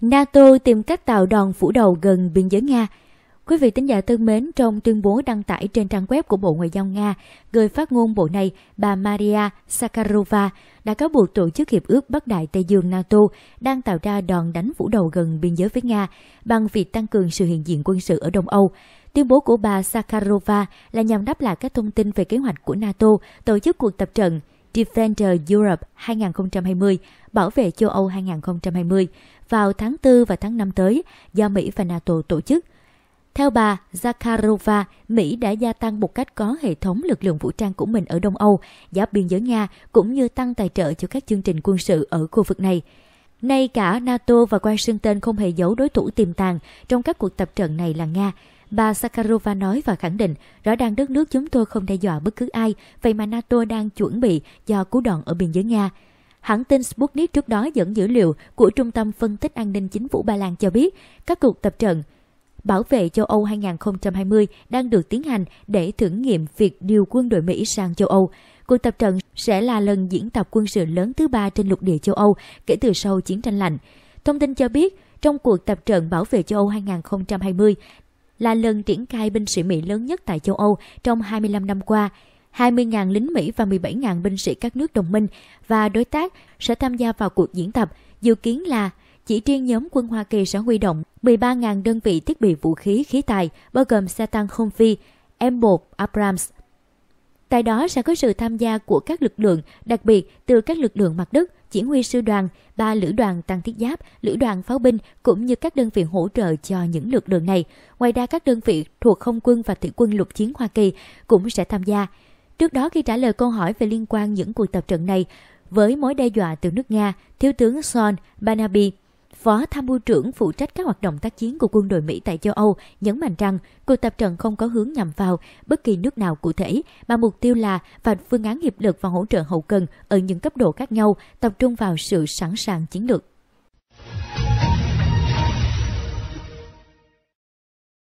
NATO tìm cách tạo đòn phủ đầu gần biên giới Nga. Quý vị tính giả thân mến, trong tuyên bố đăng tải trên trang web của Bộ Ngoại giao Nga, người phát ngôn bộ này, bà Maria Sakharova, đã cáo buộc Tổ chức Hiệp ước Bắc Đại Tây Dương NATO đang tạo ra đòn đánh phủ đầu gần biên giới với Nga bằng việc tăng cường sự hiện diện quân sự ở Đông Âu. Tuyên bố của bà Sakharova là nhằm đáp lại các thông tin về kế hoạch của NATO tổ chức cuộc tập trận Defender Europe 2020, Bảo vệ châu Âu 2020 vào tháng 4 và tháng 5 tới do Mỹ và NATO tổ chức. Theo bà Zakharova, Mỹ đã gia tăng một cách có hệ thống lực lượng vũ trang của mình ở Đông Âu, giáp biên giới Nga cũng như tăng tài trợ cho các chương trình quân sự ở khu vực này. Nay cả NATO và Washington không hề giấu đối thủ tiềm tàng trong các cuộc tập trận này là Nga, Bà Sakharova nói và khẳng định, rõ ràng đất nước chúng tôi không đe dọa bất cứ ai, vậy mà NATO đang chuẩn bị do cú đòn ở biên giới Nga. Hãng tin Sputnik trước đó dẫn dữ liệu của Trung tâm Phân tích An ninh Chính phủ Ba Lan cho biết, các cuộc tập trận Bảo vệ châu Âu 2020 đang được tiến hành để thử nghiệm việc điều quân đội Mỹ sang châu Âu. Cuộc tập trận sẽ là lần diễn tập quân sự lớn thứ ba trên lục địa châu Âu kể từ sau chiến tranh lạnh. Thông tin cho biết, trong cuộc tập trận bảo vệ châu Âu 2020, là lần triển khai binh sĩ Mỹ lớn nhất tại châu Âu trong 25 năm qua. 20.000 lính Mỹ và 17.000 binh sĩ các nước đồng minh và đối tác sẽ tham gia vào cuộc diễn tập, dự kiến là chỉ riêng nhóm quân Hoa Kỳ sẽ huy động 13.000 đơn vị thiết bị vũ khí khí tài, bao gồm xe tăng không phi, M1 Abrams, Tại đó sẽ có sự tham gia của các lực lượng, đặc biệt từ các lực lượng mặt đất, chỉ huy sư đoàn, ba lữ đoàn tăng thiết giáp, lữ đoàn pháo binh cũng như các đơn vị hỗ trợ cho những lực lượng này. Ngoài ra các đơn vị thuộc không quân và thủy quân lục chiến Hoa Kỳ cũng sẽ tham gia. Trước đó khi trả lời câu hỏi về liên quan những cuộc tập trận này với mối đe dọa từ nước Nga, Thiếu tướng Son Banabi Phó tham mưu trưởng phụ trách các hoạt động tác chiến của quân đội Mỹ tại châu Âu nhấn mạnh rằng cuộc tập trận không có hướng nhằm vào bất kỳ nước nào cụ thể, mà mục tiêu là và phương án hiệp lực và hỗ trợ hậu cần ở những cấp độ khác nhau, tập trung vào sự sẵn sàng chiến lược.